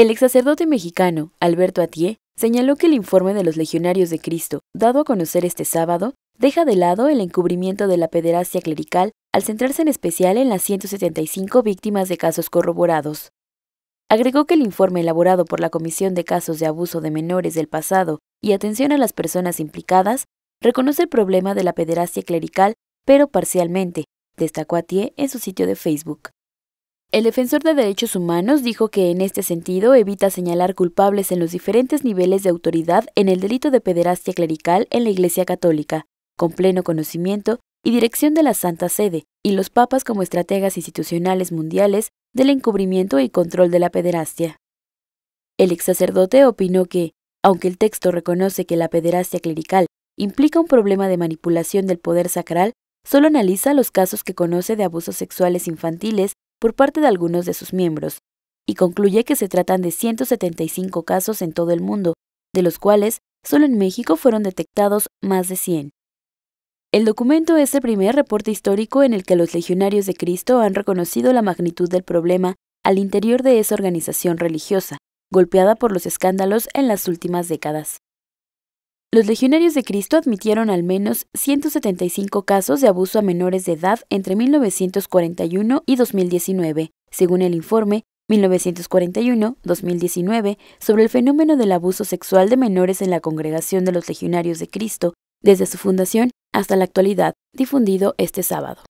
El ex sacerdote mexicano, Alberto Atié, señaló que el informe de los legionarios de Cristo, dado a conocer este sábado, deja de lado el encubrimiento de la pederastia clerical al centrarse en especial en las 175 víctimas de casos corroborados. Agregó que el informe elaborado por la Comisión de Casos de Abuso de Menores del pasado y Atención a las Personas Implicadas reconoce el problema de la pederastia clerical, pero parcialmente, destacó Atié en su sitio de Facebook. El defensor de derechos humanos dijo que en este sentido evita señalar culpables en los diferentes niveles de autoridad en el delito de pederastia clerical en la Iglesia Católica, con pleno conocimiento y dirección de la Santa Sede y los papas como estrategas institucionales mundiales del encubrimiento y control de la pederastia. El ex sacerdote opinó que, aunque el texto reconoce que la pederastia clerical implica un problema de manipulación del poder sacral, solo analiza los casos que conoce de abusos sexuales infantiles por parte de algunos de sus miembros, y concluye que se tratan de 175 casos en todo el mundo, de los cuales solo en México fueron detectados más de 100. El documento es el primer reporte histórico en el que los legionarios de Cristo han reconocido la magnitud del problema al interior de esa organización religiosa, golpeada por los escándalos en las últimas décadas. Los legionarios de Cristo admitieron al menos 175 casos de abuso a menores de edad entre 1941 y 2019, según el informe 1941-2019 sobre el fenómeno del abuso sexual de menores en la Congregación de los Legionarios de Cristo desde su fundación hasta la actualidad, difundido este sábado.